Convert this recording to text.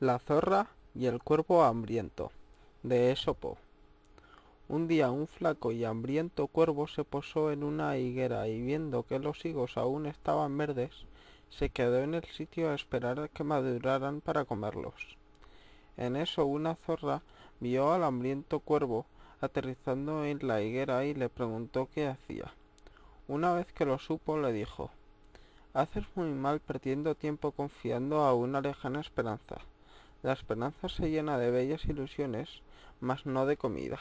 la zorra y el cuervo hambriento de Esopo. Un día un flaco y hambriento cuervo se posó en una higuera y viendo que los higos aún estaban verdes, se quedó en el sitio a esperar a que maduraran para comerlos. En eso una zorra vio al hambriento cuervo aterrizando en la higuera y le preguntó qué hacía. Una vez que lo supo le dijo Haces muy mal perdiendo tiempo confiando a una lejana esperanza. La esperanza se llena de bellas ilusiones, mas no de comida.